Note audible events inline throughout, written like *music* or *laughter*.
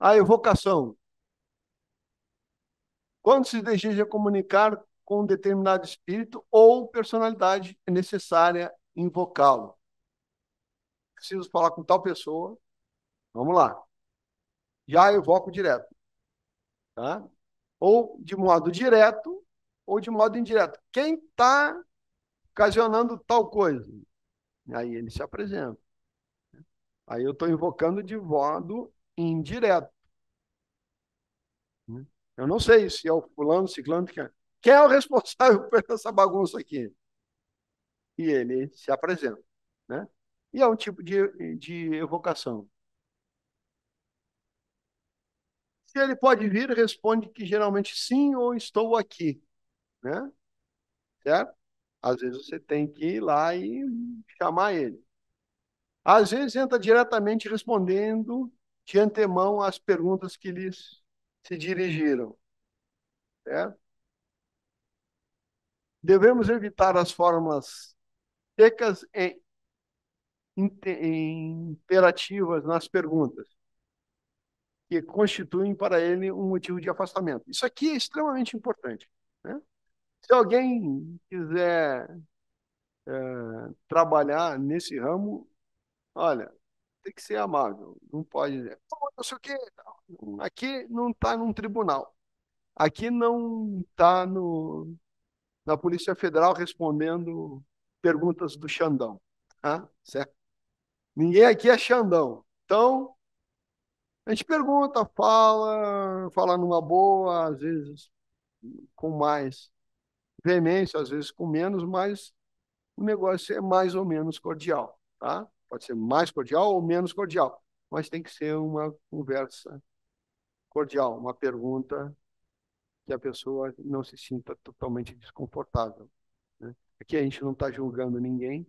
a evocação. Quando se deseja comunicar com um determinado espírito ou personalidade, é necessária invocá-lo. Preciso falar com tal pessoa. Vamos lá. Já evoco direto. Tá? Ou de modo direto ou de modo indireto. Quem está ocasionando tal coisa? Aí ele se apresenta. Aí eu estou invocando de modo indireto. Né? Eu não sei se é o fulano, ciclano, que é, quem é o responsável *laughs* por essa bagunça aqui. E ele se apresenta. Né? E é um tipo de, de evocação. Se ele pode vir, responde que geralmente sim ou estou aqui. Né? Certo? Às vezes você tem que ir lá e chamar ele. Às vezes entra diretamente respondendo de antemão as perguntas que lhes se dirigiram. Certo? Né? Devemos evitar as formas secas e imperativas nas perguntas, que constituem para ele um motivo de afastamento. Isso aqui é extremamente importante. Né? Se alguém quiser é, trabalhar nesse ramo, olha, tem que ser amável. Não pode dizer, né? oh, não sei o quê. Aqui não está num tribunal. Aqui não está no, na Polícia Federal respondendo perguntas do Xandão. Tá? Certo? Ninguém aqui é Xandão. Então, a gente pergunta, fala, fala numa boa, às vezes com mais veemência, às vezes com menos, mas o negócio é mais ou menos cordial, tá? Pode ser mais cordial ou menos cordial, mas tem que ser uma conversa cordial, uma pergunta que a pessoa não se sinta totalmente desconfortável. Né? Aqui a gente não está julgando ninguém,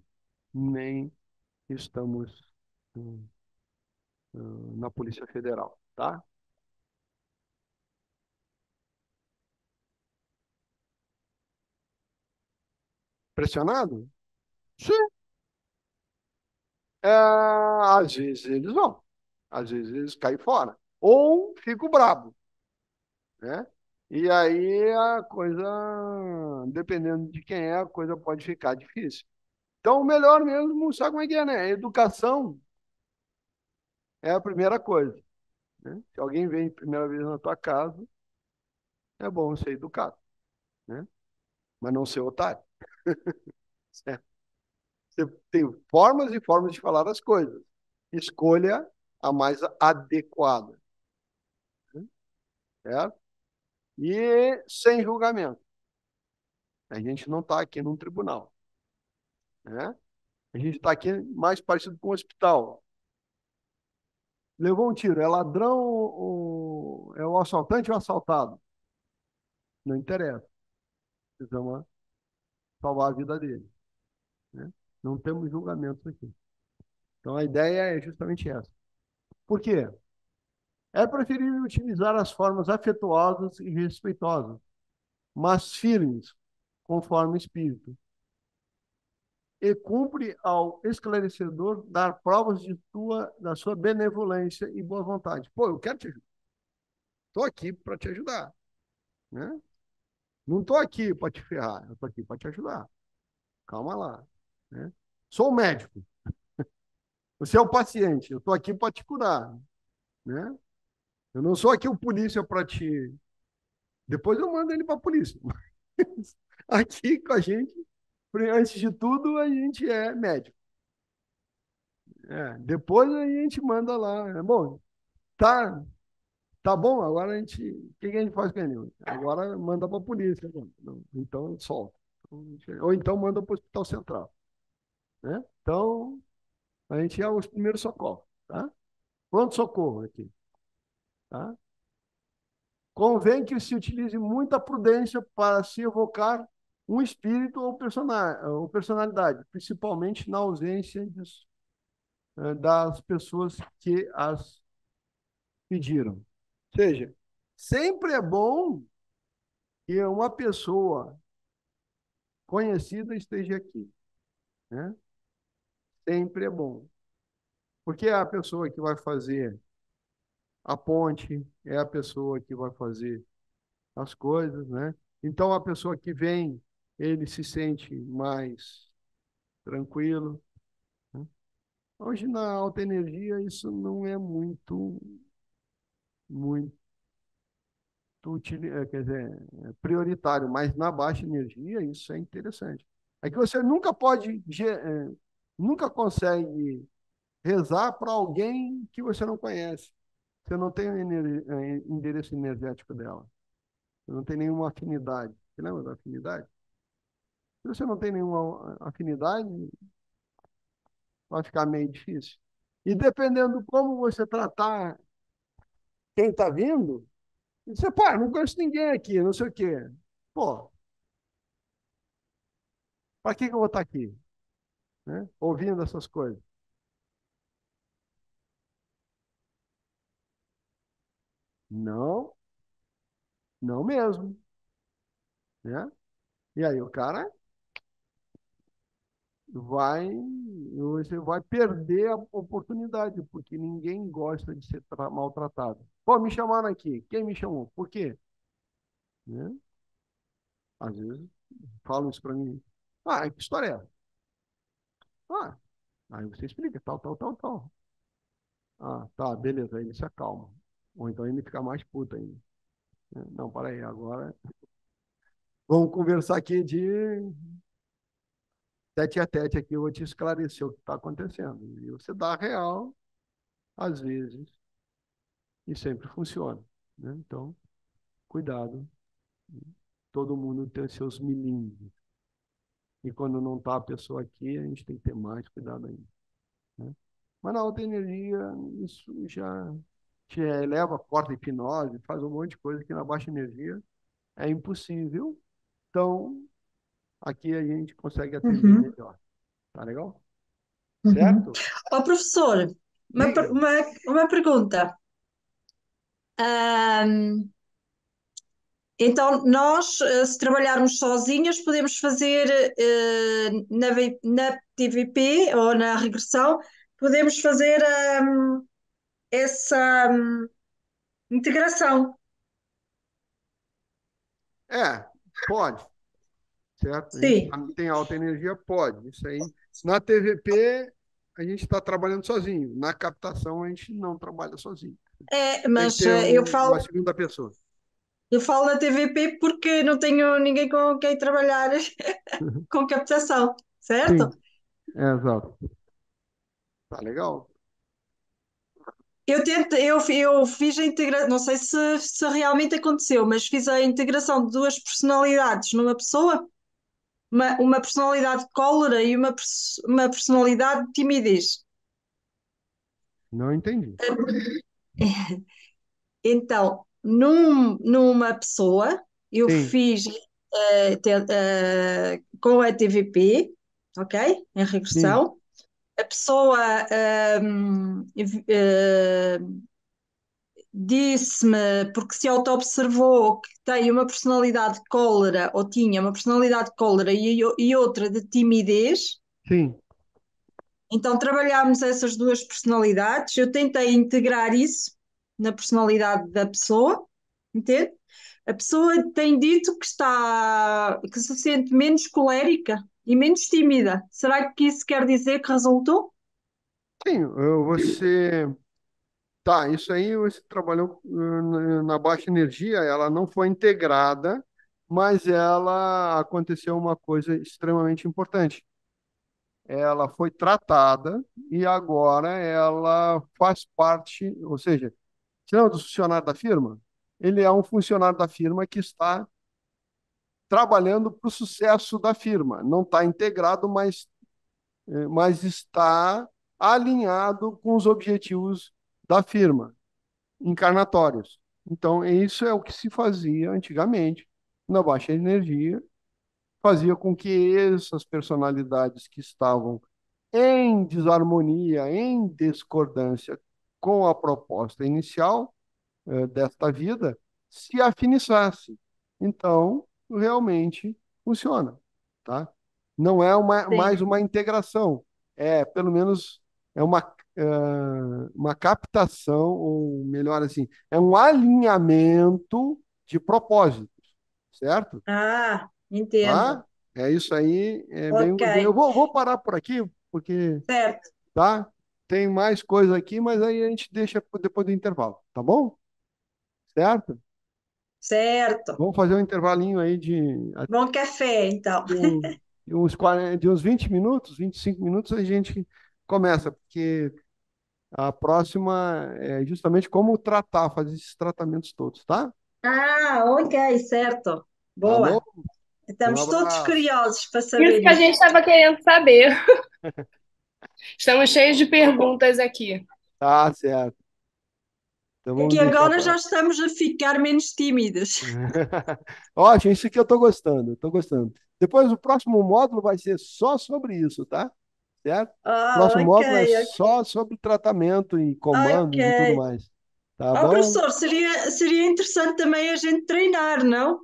nem estamos hum, hum, na Polícia Federal, tá? Pressionado? Sim é, às vezes eles vão, às vezes eles caem fora. Ou fico brabo, né? E aí a coisa, dependendo de quem é, a coisa pode ficar difícil. Então, o melhor mesmo, sabe como é que é, né? Educação é a primeira coisa. Né? Se alguém vem primeira vez na tua casa, é bom ser educado, né? Mas não ser otário. *laughs* certo? Você tem formas e formas de falar as coisas. Escolha a mais adequada. Certo? Hum? É. E sem julgamento. A gente não está aqui num tribunal. Né? A gente está aqui mais parecido com um hospital. Levou um tiro, é ladrão ou é o assaltante ou o assaltado? Não interessa. Precisamos salvar a vida dele. Não temos julgamentos aqui. Então a ideia é justamente essa. Por quê? É preferível utilizar as formas afetuosas e respeitosas, mas firmes, conforme o espírito. E cumpre ao esclarecedor dar provas de tua, da sua benevolência e boa vontade. Pô, eu quero te ajudar. Estou aqui para te ajudar. Né? Não estou aqui para te ferrar, estou aqui para te ajudar. Calma lá. Né? Sou o médico. *laughs* Você é o paciente. Eu estou aqui para te curar. Né? Eu não sou aqui o um polícia para te. Depois eu mando ele para a polícia. Mas aqui com a gente, antes de tudo, a gente é médico. É, depois a gente manda lá. Né? Bom, tá, tá bom, agora a gente. O que, que, a gente faz com ele? Agora manda para a polícia. Né? Então solta. Ou então manda para o hospital central. Né? Então, a gente é os primeiros socorros. Tá? Pronto-socorro aqui. Tá? Convém que se utilize muita prudência para se evocar um espírito ou, ou personalidade, principalmente na ausência dos, eh, das pessoas que as pediram. Ou seja, sempre é bom que uma pessoa conhecida esteja aqui. Né? sempre é bom. Porque é a pessoa que vai fazer a ponte, é a pessoa que vai fazer as coisas, né? Então a pessoa que vem, ele se sente mais tranquilo. Né? Hoje na alta energia isso não é muito muito é, quer dizer, é prioritário, mas na baixa energia isso é interessante. É que você nunca pode é, nunca consegue rezar para alguém que você não conhece. Você não tem o é, endereço energético dela. Você não tem nenhuma afinidade. Você lembra da afinidade? Se você não tem nenhuma afinidade, vai ficar meio difícil. E dependendo como você tratar quem está vindo, você, pai não conheço ninguém aqui, não sei o quê. Pô, para que, que eu vou estar tá aqui? né? ouvindo essas coisas. Não, não mesmo. Né? E aí o cara vai, você vai perder a oportunidade, porque ninguém gosta de ser maltratado. Pô, me chamaram aqui. Quem me chamou? Por quê? Né? Às vezes falam isso para mim. Ah, que história é essa? Ah, aí você explica, tal, tal, tal, tal. Ah, tá, beleza, aí ele se acalma. Ou então ele fica mais puto ainda. É, não, para aí, agora. Vamos conversar aqui de tete a tete aqui, eu vou te esclarecer o que está acontecendo. E você dá real, às vezes, e sempre funciona. Né? Então, cuidado. Né? Todo mundo tem seus milímetros. E quando não está a pessoa aqui, a gente tem que ter mais cuidado ainda. Né? Mas na alta energia, isso já te eleva a corda hipnose, faz um monte de coisa que na baixa energia é impossível. Então, aqui a gente consegue atender uhum. melhor. Tá legal? Uhum. Certo? Ó, oh, professor, uma, uma, uma pergunta. Um, então, nós, eh, se trabalharmos sozinhas, podemos fazer eh, na, na TVP ou na regressão, podemos fazer um, essa um, integração. É, pode. Certo? Sim. tem alta energia, pode. Isso aí. Na TVP, a gente está trabalhando sozinho. Na captação, a gente não trabalha sozinho. É, mas eh, um, eu falo. Uma segunda pessoa. Eu falo na TVP porque não tenho ninguém com quem trabalhar uhum. *laughs* com captação, certo? Sim, é, exato. Tá legal. Eu, tento, eu, eu fiz a integração, não sei se, se realmente aconteceu, mas fiz a integração de duas personalidades numa pessoa, uma, uma personalidade de cólera e uma, uma personalidade de timidez. Não entendi. *laughs* Então, num, numa pessoa, eu Sim. fiz uh, te, uh, com a TVP, ok? Em regressão. Sim. A pessoa uh, disse-me, porque se auto-observou que tem uma personalidade de cólera, ou tinha uma personalidade de cólera e, e outra de timidez. Sim. Então trabalhámos essas duas personalidades. Eu tentei integrar isso na personalidade da pessoa, entende? A pessoa tem dito que está, que se sente menos colérica e menos tímida. Será que isso quer dizer que resultou? Sim, você. Tá, isso aí você trabalhou eh, na baixa energia, ela não foi integrada, mas ela aconteceu uma coisa extremamente importante ela foi tratada e agora ela faz parte, ou seja, você lembra do funcionário da firma? Ele é um funcionário da firma que está trabalhando para o sucesso da firma. Não está integrado, mas, eh, mas está alinhado com os objetivos da firma, encarnatórios. Então, isso é o que se fazia antigamente na baixa energia, fazia com que essas personalidades que estavam em desarmonia, em discordância com a proposta inicial eh, desta vida se afinizasse. Então, realmente funciona, tá? Não é uma, mais uma integração, é pelo menos é uma, uh, uma captação, ou melhor assim, é um alinhamento de propósitos, certo? Ah, entendo. Tá? É isso aí, é okay. bem, eu vou, vou parar por aqui, porque certo. tá? Tem mais coisa aqui, mas aí a gente deixa depois do intervalo, tá bom? Certo? Certo. Vamos fazer um intervalinho aí de. Bom café, então. De uns, 40, de uns 20 minutos, 25 minutos, a gente começa, porque a próxima é justamente como tratar, fazer esses tratamentos todos, tá? Ah, ok, certo. Boa. Tá Estamos todos curiosos para saber. Isso que a gente estava querendo saber. *laughs* Estamos cheios de perguntas aqui. Tá certo. Então que agora então. já estamos a ficar menos tímidas. *laughs* Ótimo, isso que eu estou gostando, estou gostando. Depois o próximo módulo vai ser só sobre isso, tá? Certo? Ah, próximo okay, módulo é okay. só sobre tratamento e comando okay. e tudo mais. Tá oh, bom? professor, seria, seria interessante também a gente treinar, não?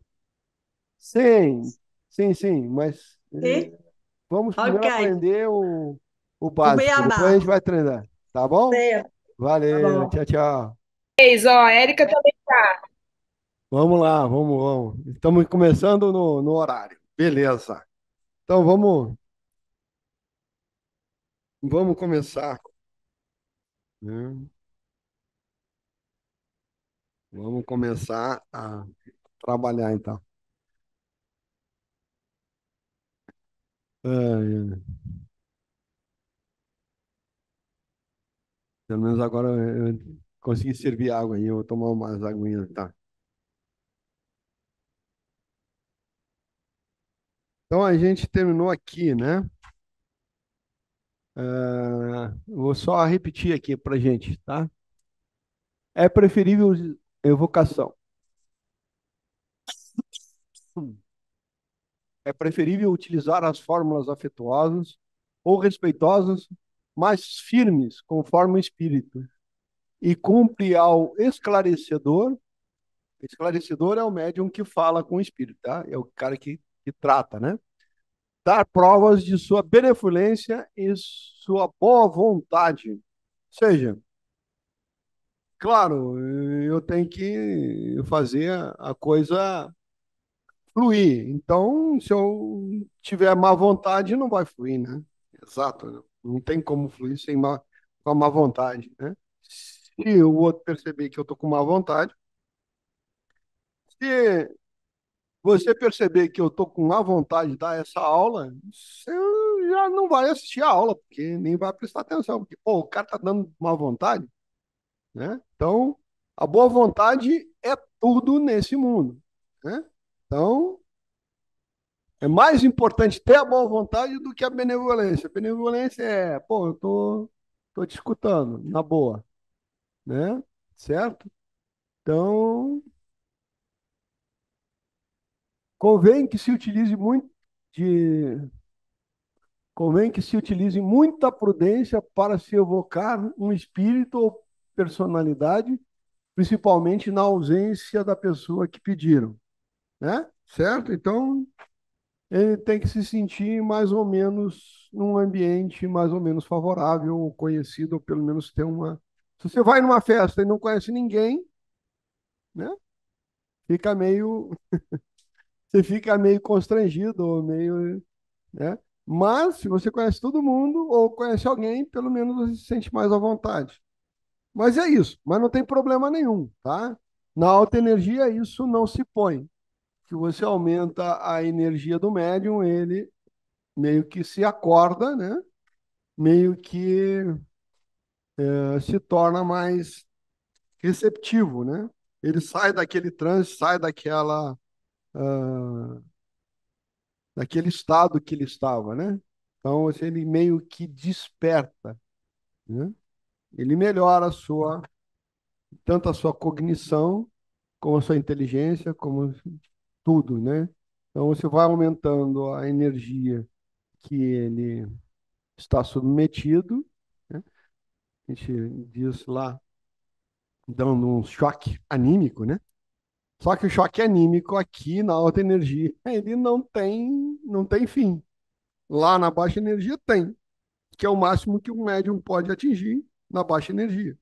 Sim, sim, sim, mas eh, vamos primeiro aprender o, o básico. O Depois a gente vai treinar. Tá bom? Certo. Tá Valeu, tá bom. tchau, tchau. Beijo, ó, Érica também tá. Vamos lá, vamos, vamos. Estamos começando no, no horário. Beleza. Então vamos. Vamos começar. É. Vamos começar a trabalhar então. É, é. Pelo menos agora eu consegui servir água aí, eu vou tomar umas aguinhas, tá? Então a gente terminou aqui, né? Uh, vou só repetir aqui para gente, tá? É preferível evocação. É preferível utilizar as fórmulas afetuosas ou respeitosas mas firmes, conforme o Espírito, e cumpre ao esclarecedor. Esclarecedor é o médium que fala com o Espírito, tá? É o cara que, que trata, né? Dar provas de sua benevolência e sua boa vontade. Ou seja, claro, eu tenho que fazer a coisa fluir. Então, se eu tiver má vontade, não vai fluir, né? Exato. Né? Não tem como fluir sem má, com a má vontade, né? Se o outro perceber que eu tô com má vontade, se você perceber que eu tô com má vontade de dar essa aula, você já não vai assistir a aula, porque nem vai prestar atenção, porque pô, o cara tá dando má vontade, né? Então, a boa vontade é tudo nesse mundo, né? Então, é mais importante ter a boa vontade do que a benevolência. A benevolência é, pô, eu tô, tô te escutando, na boa. Né? Certo? Então, convém que se utilize muito de convém que se utilize muita prudência para se evocar um espírito ou personalidade, principalmente na ausência da pessoa que pediram, né? Certo? Então, ele tem que se sentir mais ou menos num ambiente mais ou menos favorável, ou conhecido, ou pelo menos ter uma. Se você vai numa festa e não conhece ninguém, né? Fica meio. *laughs* você fica meio constrangido, ou meio. Né? Mas, se você conhece todo mundo, ou conhece alguém, pelo menos você se sente mais à vontade. Mas é isso, mas não tem problema nenhum, tá? Na alta energia, isso não se põe que você aumenta a energia do médium, ele meio que se acorda, né? Meio que é, se torna mais receptivo, né? Ele sai daquele transe, sai daquela uh, daquele estado que ele estava, né? Então assim, ele meio que desperta, né? Ele melhora a sua tanto a sua cognição como a sua inteligência, como tudo, né? Então você vai aumentando a energia que ele está submetido, né? a gente diz lá, dando um choque anímico, né? Só que o choque anímico aqui na alta energia, ele não tem, não tem fim. Lá na baixa energia tem, que é o máximo que um médium pode atingir na baixa energia.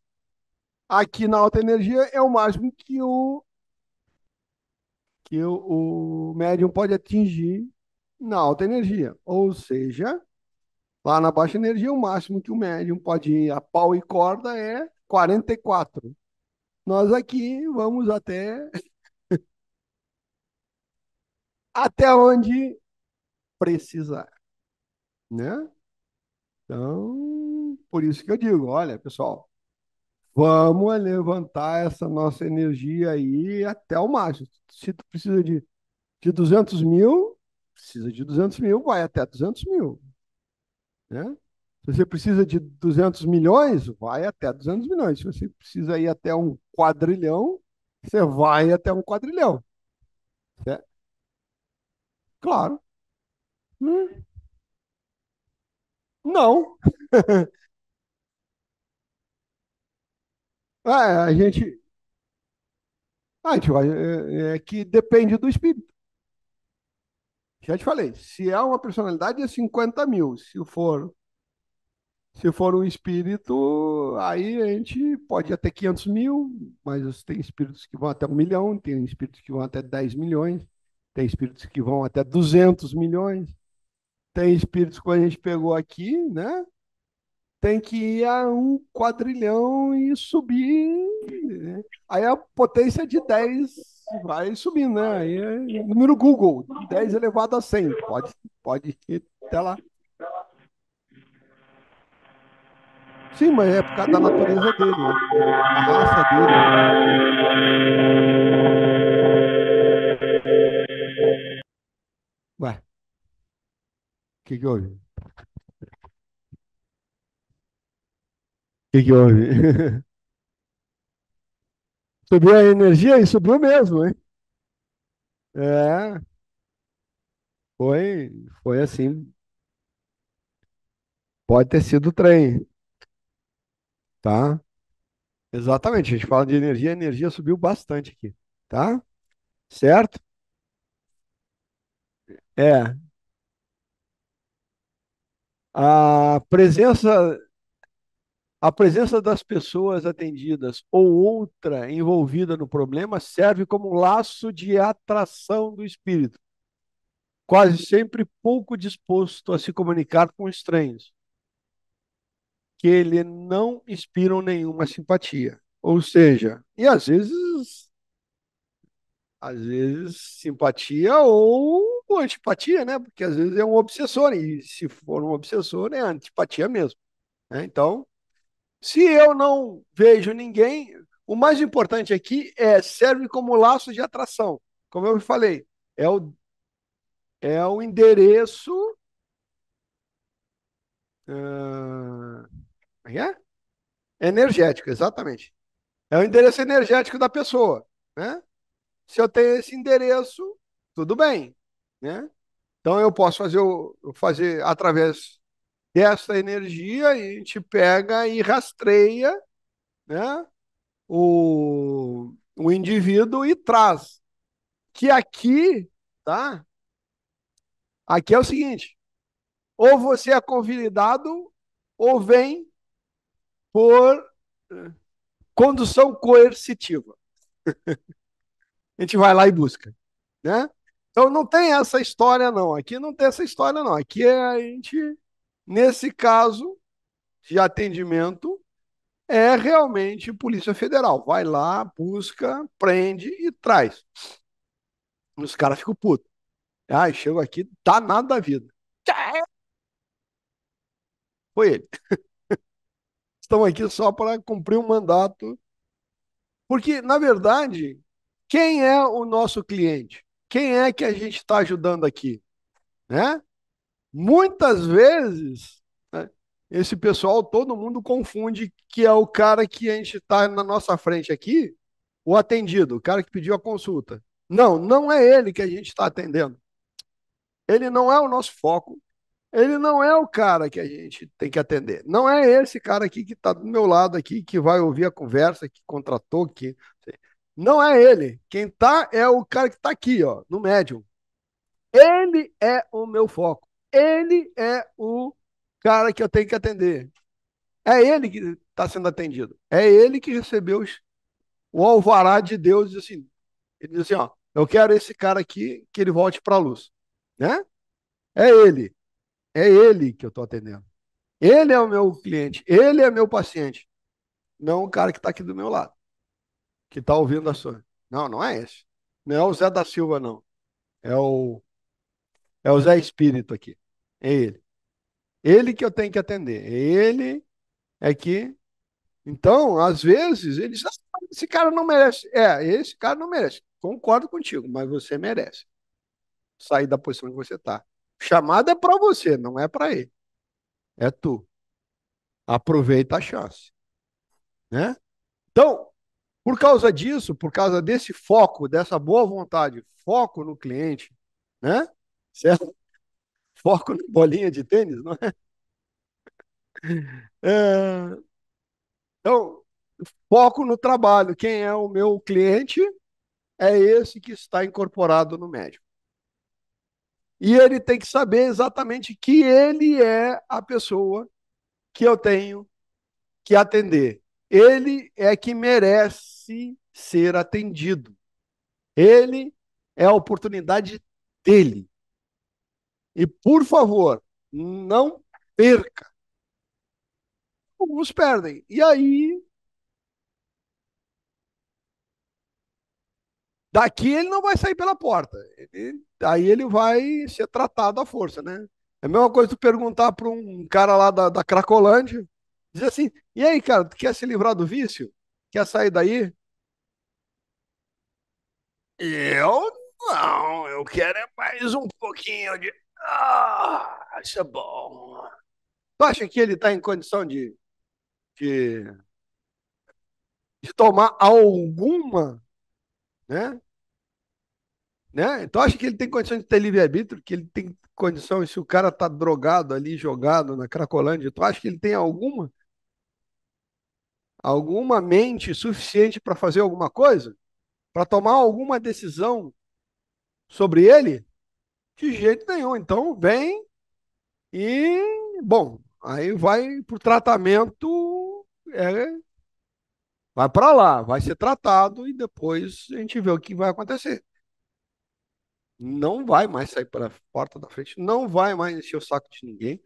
Aqui na alta energia é o máximo que o que o, o médium pode atingir na alta energia. Ou seja, lá na baixa energia, o máximo que o médium pode ir a pau e corda é 44. Nós aqui vamos até. *laughs* até onde precisar. Né? Então, por isso que eu digo: olha, pessoal, Vamos levantar essa nossa energia aí até o máximo. Se tu precisa de, de 200 mil, precisa de 200 mil, vai até 200 mil. Né? Se você precisa de 200 milhões, vai até 200 milhões. Se você precisa ir até um quadrilhão, você vai até um quadrilhão. Certo? Né? Claro. Hum. Não. *laughs* É, a gente. Ah, tio, é, é, é que depende do espírito. Já te falei, se é uma personalidade é 50 mil. Se for, se for um espírito, aí a gente pode até 500 mil, mas tem espíritos que vão até um milhão, tem espíritos que vão até 10 milhões, tem espíritos que vão até 200 milhões, tem espíritos que a gente pegou aqui, né? tem que ir a um quadrilhão e subir. Né? Aí a potência de 10 vai subindo, né? Aí é número Google, 10 elevado a 100. Pode, pode ir até lá. Sim, mas é por causa da natureza dele, né? a raça dele. Ué, o que, que houve? que que houve? *laughs* Subiu a energia e subiu mesmo, hein? É, foi, foi assim. Pode ter sido o trem, tá? Exatamente, a gente fala de energia, a energia subiu bastante aqui, tá? Certo? É. A presença a presença das pessoas atendidas ou outra envolvida no problema serve como um laço de atração do espírito, quase sempre pouco disposto a se comunicar com estranhos, que lhe não inspiram nenhuma simpatia. Ou seja, e às vezes às vezes simpatia ou antipatia, né? Porque às vezes é um obsessor, e se for um obsessor, é antipatia mesmo. Né? Então, se eu não vejo ninguém, o mais importante aqui é serve como laço de atração. Como eu falei, é o, é o endereço. Uh, é? Energético, exatamente. É o endereço energético da pessoa. Né? Se eu tenho esse endereço, tudo bem. Né? Então eu posso fazer, fazer através essa energia a gente pega e rastreia né, o, o indivíduo e traz. Que aqui, tá? Aqui é o seguinte: ou você é convidado ou vem por condução coercitiva. *laughs* a gente vai lá e busca, né? Então não tem essa história não, aqui não tem essa história não. Aqui é a gente Nesse caso de atendimento, é realmente Polícia Federal. Vai lá, busca, prende e traz. Os caras ficam putos. Ah, chego aqui, tá nada da vida. Foi ele. *laughs* Estão aqui só para cumprir um mandato. Porque, na verdade, quem é o nosso cliente? Quem é que a gente está ajudando aqui? Né? Muitas vezes, né, esse pessoal, todo mundo confunde que é o cara que a gente está na nossa frente aqui, o atendido, o cara que pediu a consulta. Não, não é ele que a gente está atendendo. Ele não é o nosso foco. Ele não é o cara que a gente tem que atender. Não é esse cara aqui que está do meu lado aqui, que vai ouvir a conversa, que contratou, que não é ele. Quem tá é o cara que está aqui, ó, no médium. Ele é o meu foco ele é o cara que eu tenho que atender. É ele que está sendo atendido. É ele que recebeu os, o alvará de Deus e assim, ele diz assim, ó, eu quero esse cara aqui que ele volte para a luz, né? É ele. É ele que eu estou atendendo. Ele é o meu cliente, ele é meu paciente, não o cara que está aqui do meu lado, que está ouvindo a sua. Não, não é esse. Não é o Zé da Silva, não. É o é o Zé Espírito aqui. É ele. Ele que eu tenho que atender. É ele é que. Então, às vezes, eles. Ah, esse cara não merece. É, esse cara não merece. Concordo contigo, mas você merece. Sair da posição que você está. Chamada é para você, não é para ele. É tu. Aproveita a chance. Né? Então, por causa disso, por causa desse foco, dessa boa vontade, foco no cliente, né? Certo? Foco na bolinha de tênis, não é? é... Então, foco no trabalho. Quem é o meu cliente é esse que está incorporado no médico. E ele tem que saber exatamente que ele é a pessoa que eu tenho que atender. Ele é que merece ser atendido. Ele é a oportunidade dele. E, por favor, não perca. Alguns perdem. E aí. Daqui ele não vai sair pela porta. Ele, aí ele vai ser tratado à força, né? É a mesma coisa tu perguntar para um cara lá da, da Cracolândia, dizer assim, e aí, cara, tu quer se livrar do vício? Quer sair daí? Eu não, eu quero é mais um pouquinho de ah, acha é bom. Tu acha que ele está em condição de, de, de tomar alguma, né? Né? Então acha que ele tem condição de ter livre-arbítrio, que ele tem condição, se o cara tá drogado ali, jogado na Cracolândia, tu acha que ele tem alguma alguma mente suficiente para fazer alguma coisa? Para tomar alguma decisão sobre ele? De jeito nenhum. Então vem e, bom, aí vai para o tratamento, é, vai para lá, vai ser tratado e depois a gente vê o que vai acontecer. Não vai mais sair pela porta da frente, não vai mais encher o saco de ninguém.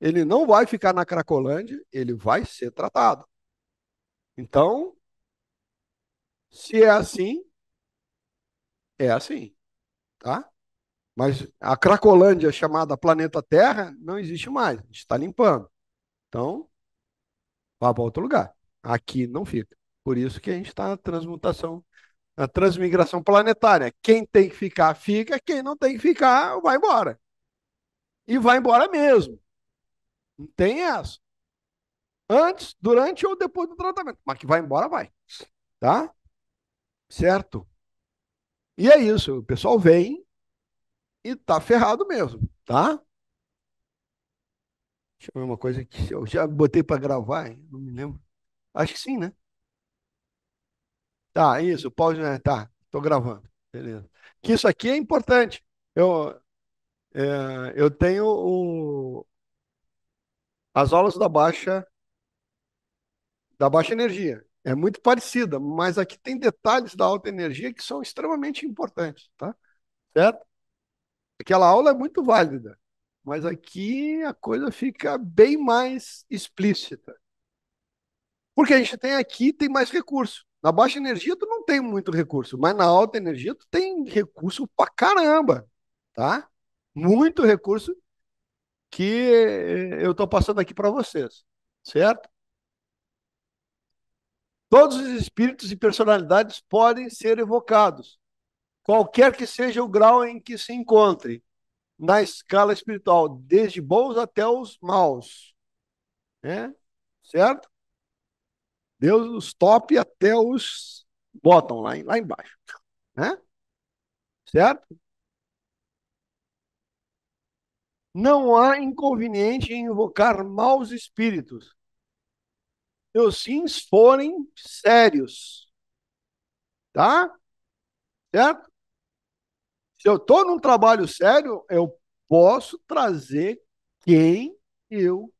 Ele não vai ficar na Cracolândia, ele vai ser tratado. Então, se é assim, é assim, tá? Mas a Cracolândia, chamada Planeta Terra, não existe mais. A gente está limpando. Então, vá para outro lugar. Aqui não fica. Por isso que a gente está na transmutação, na transmigração planetária. Quem tem que ficar, fica. Quem não tem que ficar, vai embora. E vai embora mesmo. Não tem essa. Antes, durante ou depois do tratamento. Mas que vai embora, vai. Tá? Certo? E é isso. O pessoal vem e tá ferrado mesmo, tá? Deixa eu ver uma coisa que eu já botei para gravar, hein? não me lembro. Acho que sim, né? Tá, isso, pause, né? Tá, tô gravando. Beleza. Que isso aqui é importante. Eu, é, eu tenho o, as aulas da baixa da baixa energia. É muito parecida, mas aqui tem detalhes da alta energia que são extremamente importantes, tá? Certo? aquela aula é muito válida, mas uhum. aqui a coisa fica bem mais explícita. Porque a gente tem aqui, tem mais recurso. Na baixa energia tu não tem muito recurso, mas na alta energia tu tem recurso pra caramba, tá? Muito recurso que eu tô passando aqui para vocês, certo? Todos os espíritos e personalidades podem ser evocados, qualquer que seja o grau em que se encontre na escala espiritual, desde bons até os maus. Né? Certo? Deus os top até os bottom lá, lá embaixo. Né? Certo? Não há inconveniente em invocar maus espíritos. Se os sims forem sérios. Tá? Certo? Se eu estou num trabalho sério, eu posso trazer quem eu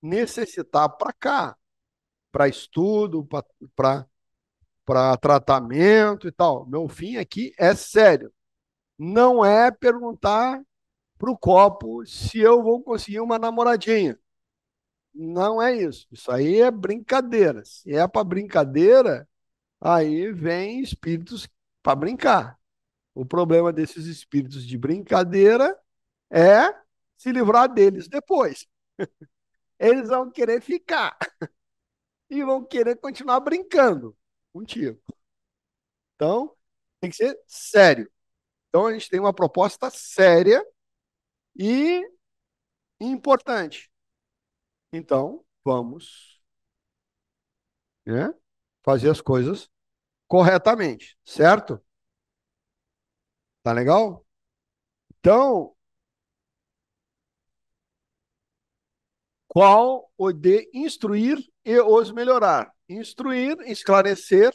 necessitar para cá, para estudo, para tratamento e tal. Meu fim aqui é sério. Não é perguntar para o copo se eu vou conseguir uma namoradinha. Não é isso. Isso aí é brincadeira. Se é para brincadeira, aí vem espíritos para brincar. O problema desses espíritos de brincadeira é se livrar deles depois. *laughs* Eles vão querer ficar *laughs* e vão querer continuar brincando contigo. Então, tem que ser sério. Então, a gente tem uma proposta séria e importante. Então, vamos né, fazer as coisas corretamente, certo? Tá legal? Então, qual o de instruir e os melhorar? Instruir, esclarecer,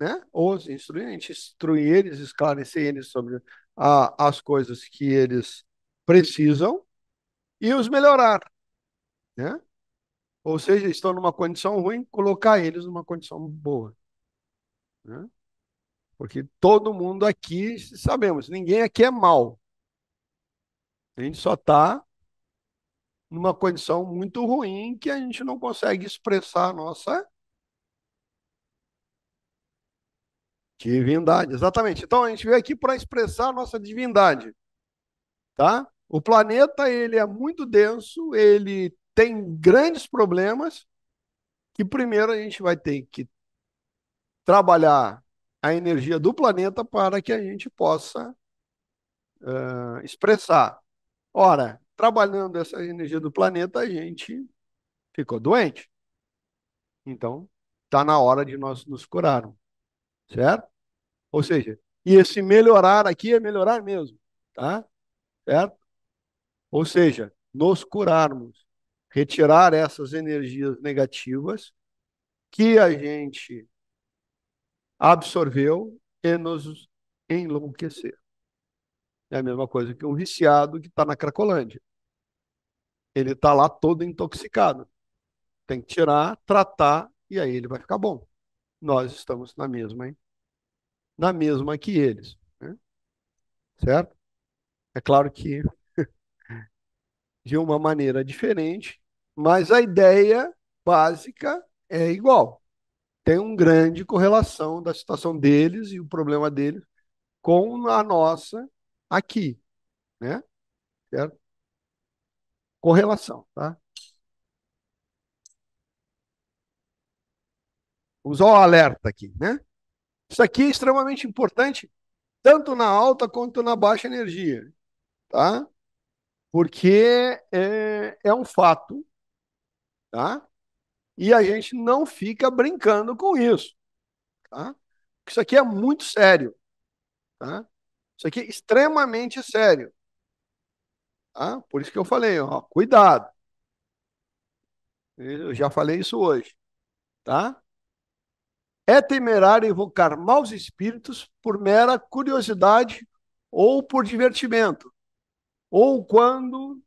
né? Os instruir, a gente instruir eles, esclarecer eles sobre a, as coisas que eles precisam e os melhorar, né? Ou seja, estão numa condição ruim, colocar eles numa condição boa. Né? Porque todo mundo aqui sabemos, ninguém aqui é mal. A gente só está numa condição muito ruim que a gente não consegue expressar a nossa divindade. Exatamente. Então a gente veio aqui para expressar a nossa divindade. Tá? O planeta ele é muito denso, ele tem grandes problemas que primeiro a gente vai ter que trabalhar a energia do planeta para que a gente possa uh, expressar. Ora, trabalhando essa energia do planeta, a gente ficou doente. Então, está na hora de nós nos curarmos. Certo? Ou seja, e esse melhorar aqui é melhorar mesmo, tá? Certo? Ou seja, nos curarmos, retirar essas energias negativas que a gente absorveu e nos enlouqueceu. É a mesma coisa que um viciado que está na Cracolândia. Ele está lá todo intoxicado. Tem que tirar, tratar e aí ele vai ficar bom. Nós estamos na mesma, hein? Na mesma que eles. Né? Certo? É claro que *laughs* de uma maneira diferente, mas a ideia básica é igual tem uma grande correlação da situação deles e o problema deles com a nossa aqui, né? Certo? Correlação, tá? Vamos o alerta aqui, né? Isso aqui é extremamente importante, tanto na alta quanto na baixa energia, tá? Porque é, é um fato, tá? E a gente não fica brincando com isso. Tá? isso aqui é muito sério. Tá? Isso aqui é extremamente sério. Tá? Por isso que eu falei, ó, cuidado. Eu já falei isso hoje. Tá? É temerário invocar maus espíritos por mera curiosidade ou por divertimento, ou quando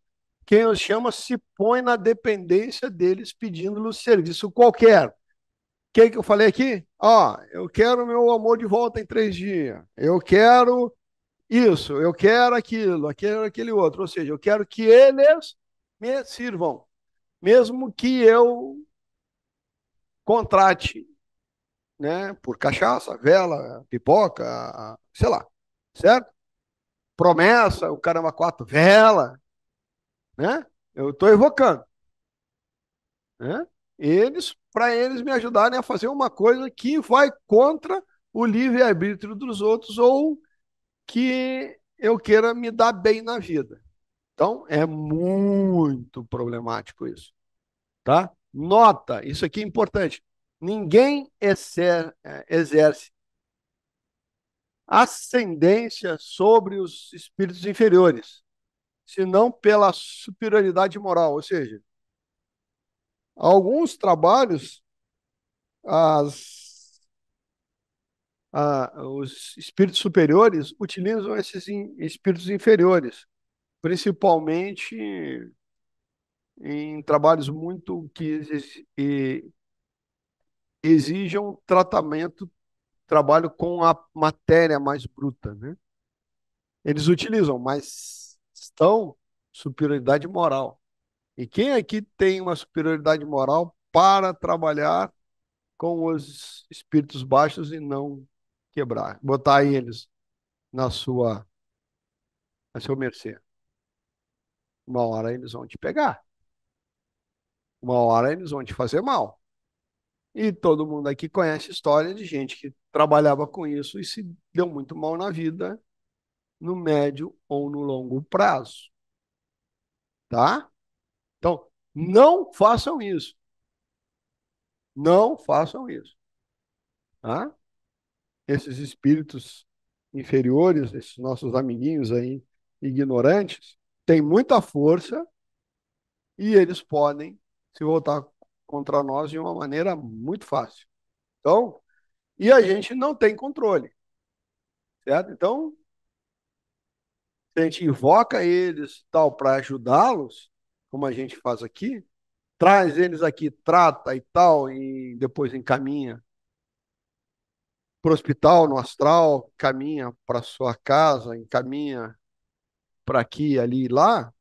quem os chama se põe na dependência deles pedindo-lhes serviço qualquer. O que, que eu falei aqui? Ó, eu quero meu amor de volta em três dias. Eu quero isso, eu quero aquilo, aquele, aquele outro. Ou seja, eu quero que eles me sirvam, mesmo que eu contrate, né, por cachaça, vela, pipoca, sei lá, certo? Promessa, o caramba quatro, vela, né? Eu estou evocando. Né? Eles, para eles me ajudarem a fazer uma coisa que vai contra o livre-arbítrio dos outros ou que eu queira me dar bem na vida. Então, é muito problemático isso. Tá? Nota, isso aqui é importante. Ninguém exer, eh, exerce ascendência sobre os espíritos inferiores senão pela superioridade moral. Ou seja, alguns trabalhos, as, a, os espíritos superiores utilizam esses in, espíritos inferiores, principalmente em trabalhos muito que exijam tratamento, trabalho com a matéria mais bruta, né? Eles utilizam, mas questão superioridade moral. E quem aqui tem uma superioridade moral para trabalhar com os espíritos baixos e não quebrar, botar eles na sua na seu mercê. Uma hora eles vão te pegar. Uma hora eles vão te fazer mal. E todo mundo aqui conhece história de gente que trabalhava com isso e se deu muito mal na vida no médio ou no longo prazo. Tá? Então, não façam isso. Não façam isso. Tá? Esses espíritos inferiores, esses nossos amiguinhos aí, ignorantes, têm muita força e eles podem se voltar contra nós de uma maneira muito fácil. Então, e a gente não tem controle. Certo? Então, gente invoca eles tal para ajudá-los, como a gente faz aqui, traz eles aqui, trata e tal, e depois encaminha para o hospital, no astral, caminha para sua casa, encaminha para aqui, ali e lá.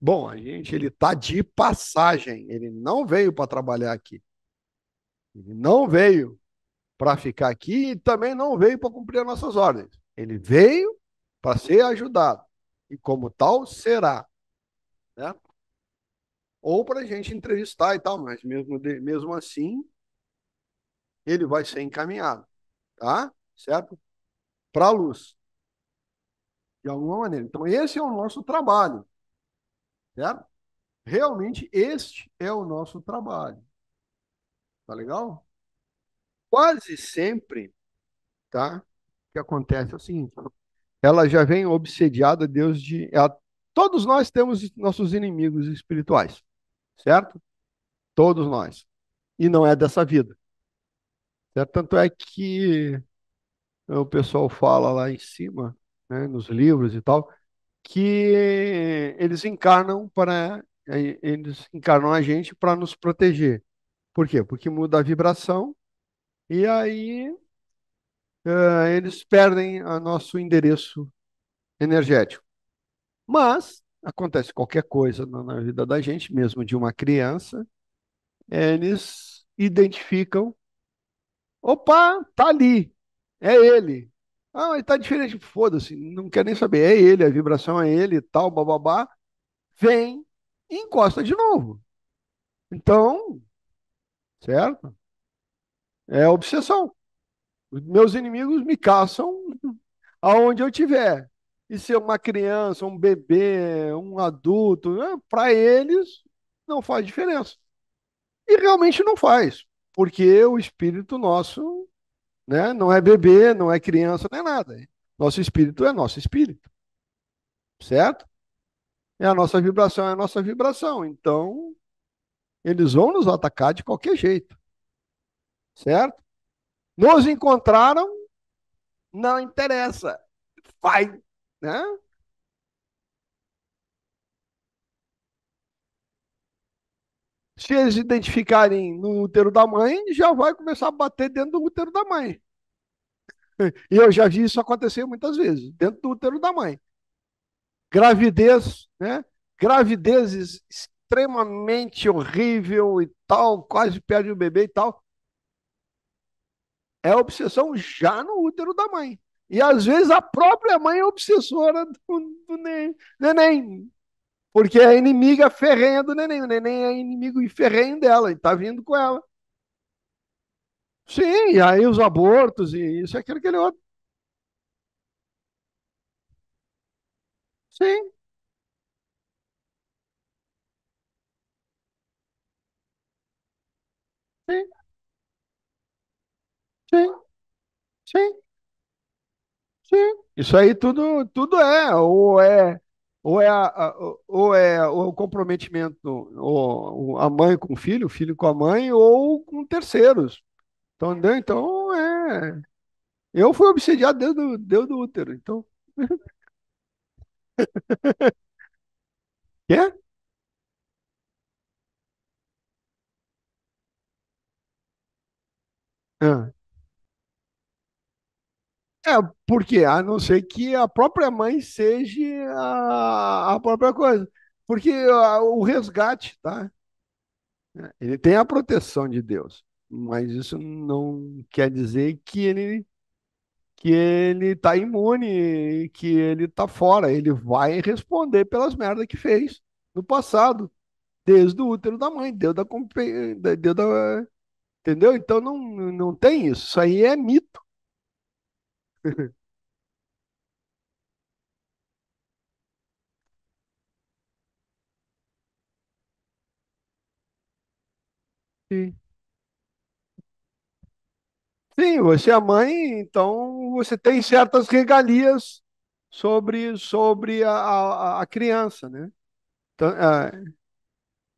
Bom, a gente ele tá de passagem, ele não veio para trabalhar aqui. Ele não veio para ficar aqui e também não veio para cumprir as nossas ordens. Ele veio para ser ajudado e como tal será, né? Ou para a gente entrevistar e tal, mas mesmo, de, mesmo assim, ele vai ser encaminhado, tá? Certo? Para a luz, de alguma maneira. Então, esse é o nosso trabalho, certo? Realmente, este é o nosso trabalho. Tá legal? Quase sempre, tá? O que acontece é o seguinte: ela já vem obsediada, Deus de. Ela, todos nós temos nossos inimigos espirituais, certo? Todos nós. E não é dessa vida. Certo? Tanto é que é, o pessoal fala lá em cima, né, nos livros e tal, que eles encarnam para é, eles encarnam a gente para nos proteger. Por quê? Porque muda a vibração e aí uh, eles perdem o nosso endereço energético. Mas acontece qualquer coisa na, na vida da gente, mesmo de uma criança, eles identificam. Opa, tá ali, é ele. Ah, ele tá diferente, foda-se, não quer nem saber, é ele, a vibração é ele, tal, bababá. Vem e encosta de novo. Então, certo? É obsessão. Meus inimigos me caçam aonde eu tiver. E se é uma criança, um bebê, um adulto, né, para eles não faz diferença. E realmente não faz, porque o espírito nosso né, não é bebê, não é criança, não é nada. Nosso espírito é nosso espírito. Certo? É a nossa vibração, é a nossa vibração. Então, eles vão nos atacar de qualquer jeito. Certo? Nos encontraram, não interessa. Vai, né? Se eles identificarem no útero da mãe, já vai começar a bater dentro do útero da mãe. *laughs* E eu já vi isso acontecer muitas vezes, dentro do útero da mãe. Gravidez, né? Gravidezes extremamente horrível e tal, quase perde o bebê e tal é obsessão já no útero da mãe. E às vezes a própria mãe é obsessora do, do neném. Porque é inimiga ferrenha do neném. O neném é inimigo e ferrenho dela e tá vindo com ela. Sim, e aí os abortos e isso, aquilo, aquele outro. Sim. Sim. Sim, sim, sim. Isso aí tudo, tudo é, ou é, ou é, ou é o comprometimento, ou, a mãe com o filho, o filho com a mãe, ou com terceiros. Então, entendeu? Então, é. Eu fui obsediado desde o desde o útero, então. *laughs* Quê? Ah. É, porque a não ser que a própria mãe seja a, a própria coisa. Porque a, o resgate, tá? É, ele tem a proteção de Deus, mas isso não quer dizer que ele que ele tá imune, que ele tá fora, ele vai responder pelas merdas que fez no passado, desde o útero da mãe, Deus da, Deus da entendeu? Então não, não tem isso, isso aí é mito. *laughs* Sim. Sim, você é mãe, então você tem certas regalias sobre, sobre a, a, a criança, né? Então, é,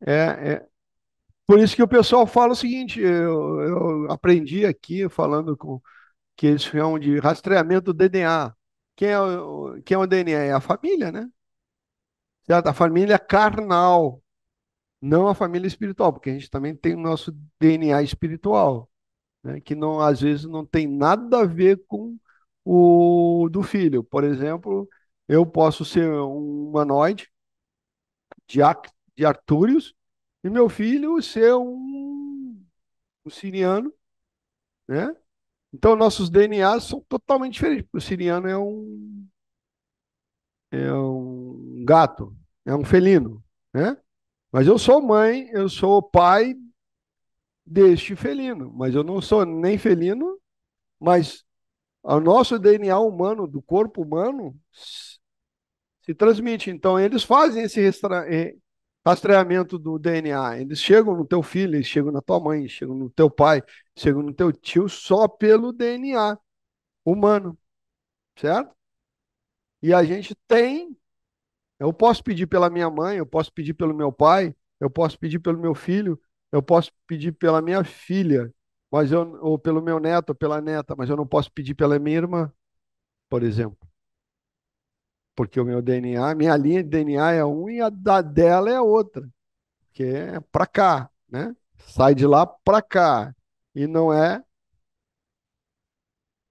é, é- Por isso que o pessoal fala o seguinte, eu, eu aprendi aqui falando com, que eles chamam de rastreamento do DNA. Quem é, o, quem é o DNA? É a família, né? Certo? A família carnal, não a família espiritual, porque a gente também tem o nosso DNA espiritual, né? que não às vezes não tem nada a ver com o do filho. Por exemplo, eu posso ser um humanoide de, de Artúrios e meu filho ser um, um siriano, né? Então, nossos DNAs são totalmente diferentes. O siriano é um, é um gato, é um felino, né? Mas eu sou mãe, eu sou pai deste felino, mas eu não sou nem felino, mas o nosso DNA humano, do corpo humano, se transmite. Então, eles fazem esse eh, rastreamento do DNA. Eles chegam no teu filho, eles chegam na tua mãe, chegam no teu pai, chegam no teu tio só pelo DNA humano, certo? E a gente tem. Eu posso pedir pela minha mãe, eu posso pedir pelo meu pai, eu posso pedir pelo meu filho, eu posso pedir pela minha filha, mas eu ou pelo meu neto, ou pela neta, mas eu não posso pedir pela minha irmã, por exemplo porque o meu DNA, minha linha de DNA é um e a da dela é outra, que é para cá, né? Sai de lá para cá e não é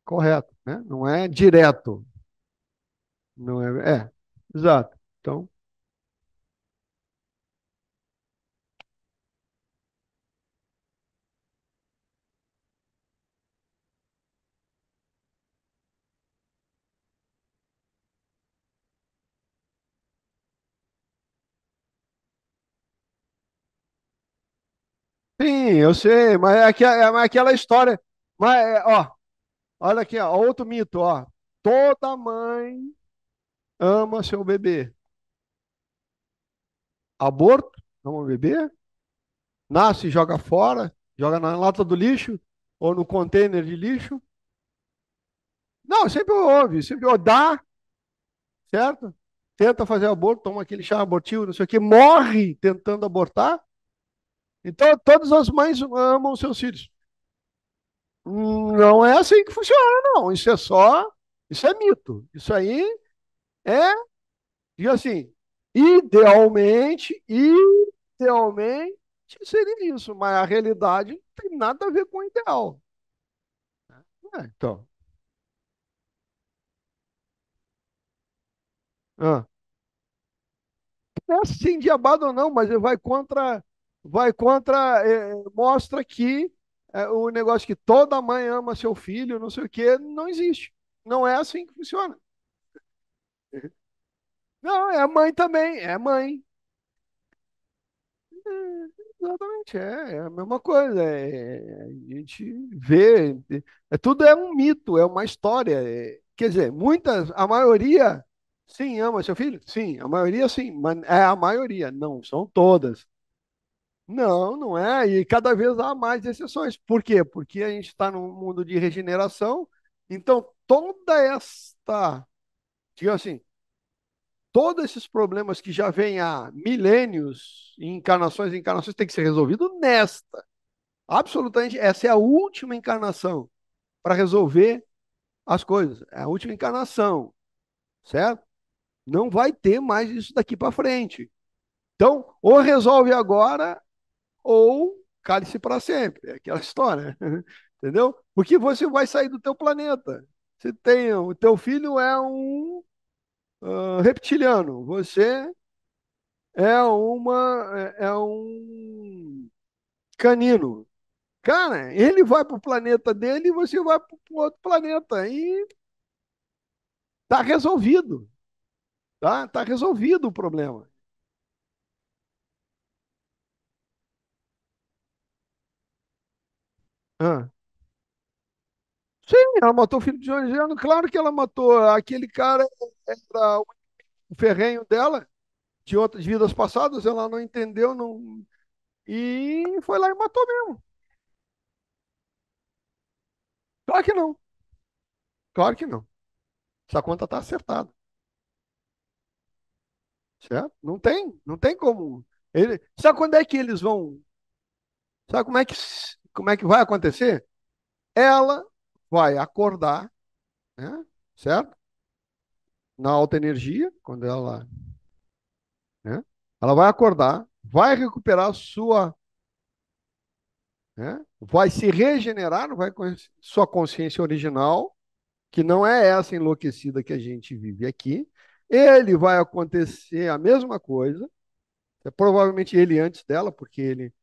correto, né? Não é direto, não é, é, exato. Então Sim, eu sei, mas é aquela, é, é aquela história. Mas, é, ó, olha aqui, ó, outro mito, ó. Toda mãe ama seu bebê. Aborto, ama o bebê? Nasce e joga fora, joga na lata do lixo ou no container de lixo. Não, sempre houve, sempre houve. Dá, certo? Tenta fazer aborto, toma aquele chá abortivo, não sei o quê, morre tentando abortar. Então, todas as mães amam seus filhos. Não é assim que funciona, não. Isso é só. Isso é mito. Isso aí é. E assim, idealmente, idealmente seria isso, mas a realidade não tem nada a ver com o ideal. É, então. Ah. É assim diabado ou não, mas ele vai contra vai contra, é, mostra que é, o negócio que toda mãe ama seu filho, não sei o quê, não existe. Não é assim que funciona. *laughs* Não, é mãe também, é mãe. É, exatamente, é, é, a mesma coisa. É, é a gente vê, é, é, tudo é um mito, é uma história. quer dizer, muitas, a maioria, sim, ama seu filho? Sim, a maioria sim, mas é a maioria, não são todas. Não, não é. E cada vez há mais exceções. Por quê? Porque a gente está num mundo de regeneração. Então, toda esta, digamos assim, todos esses problemas que já vêm há milênios, encarnações e encarnações, tem que ser resolvido nesta. Absolutamente, essa é a última encarnação para resolver as coisas. É a última encarnação, certo? Não vai ter mais isso daqui para frente. Então, ou resolve agora ou cale-se para sempre. É aquela história, *laughs* entendeu? Porque você vai sair do teu planeta. você tem, o teu filho é um uh, reptiliano, você é uma é, é um canino. Cara, ele vai para o planeta dele e você vai para o outro planeta e tá resolvido. Tá? Tá resolvido o problema. Ah. Sim, ela matou o filho de João Geno, claro que ela matou. Aquele cara era o ferrenho dela, de outras vidas passadas, ela não entendeu, não... e foi lá e matou mesmo. Claro que não, claro que não. Essa conta está acertada, certo? Não tem, não tem como. Ele... Sabe quando é que eles vão. Sabe como é que como é que vai acontecer? Ela vai acordar, né? certo? Na alta energia, quando ela. Né? Ela vai acordar, vai recuperar sua. Né? Vai se regenerar, vai sua consciência original, que não é essa enlouquecida que a gente vive aqui. Ele vai acontecer a mesma coisa, é provavelmente ele antes dela, porque ele,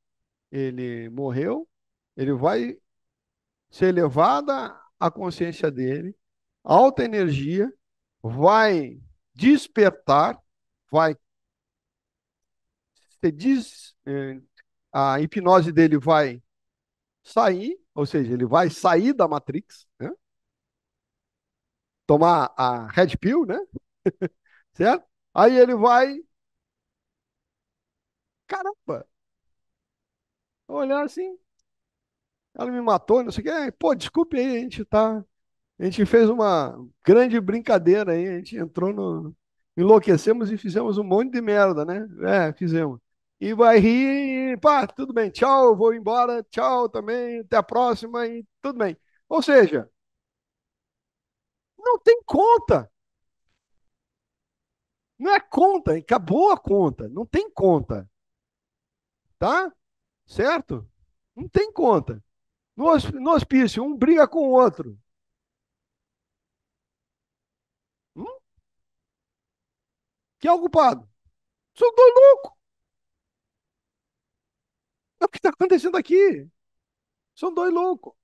ele morreu, ele vai ser elevada a consciência dele, alta energia, vai despertar, vai se diz, eh, a hipnose dele vai sair, ou seja, ele vai sair da Matrix, né? tomar a Red Pill, né? *laughs* certo? Aí ele vai. Caramba! Olhar assim, ela me matou, não sei o que. Pô, desculpe aí, a gente tá. A gente fez uma grande brincadeira aí, a gente entrou no. Enlouquecemos e fizemos um monte de merda, né? É, fizemos. E vai rir, e, pá, tudo bem, tchau, vou embora, tchau também, até a próxima e tudo bem. Ou seja, não tem conta. Não é conta, acabou a conta, não tem conta. Tá? Certo? Não tem conta no hospício, um briga com o outro. Hum? Quem é o culpado? Sou do louco. É o que está acontecendo aqui. São dois loucos.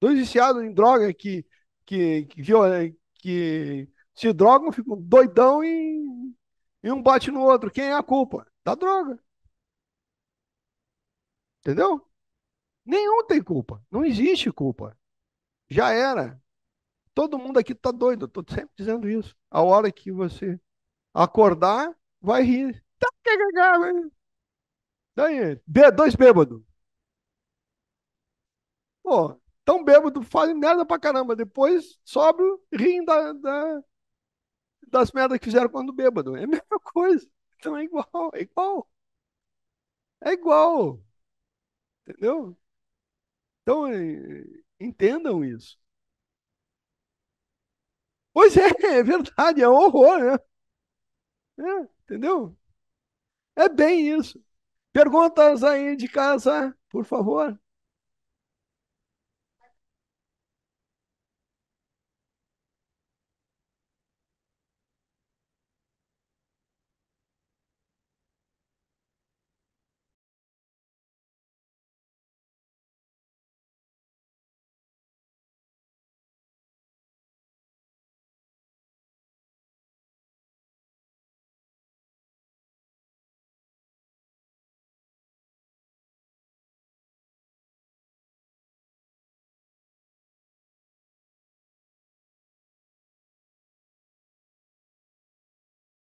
Dois viciados em droga que, que, que, que se drogam, ficam doidão e, e um bate no outro. Quem é a culpa? Da droga. Entendeu? Nenhum tem culpa. Não existe culpa. Já era. Todo mundo aqui tá doido. Eu tô sempre dizendo isso. A hora que você acordar, vai rir. Tá Daí, dois bêbados. Pô, tão bêbado, fazem merda pra caramba. Depois sóbrio, riem da, da, das merdas que fizeram quando bêbado. É a *laughs* mesma coisa. Então é igual, é igual. É igual. Entendeu? Então, é, é, entendam isso. Pois é, *laughs* é verdade, é um horror, né? É, entendeu? É bem isso. Perguntas aí de casa, por favor.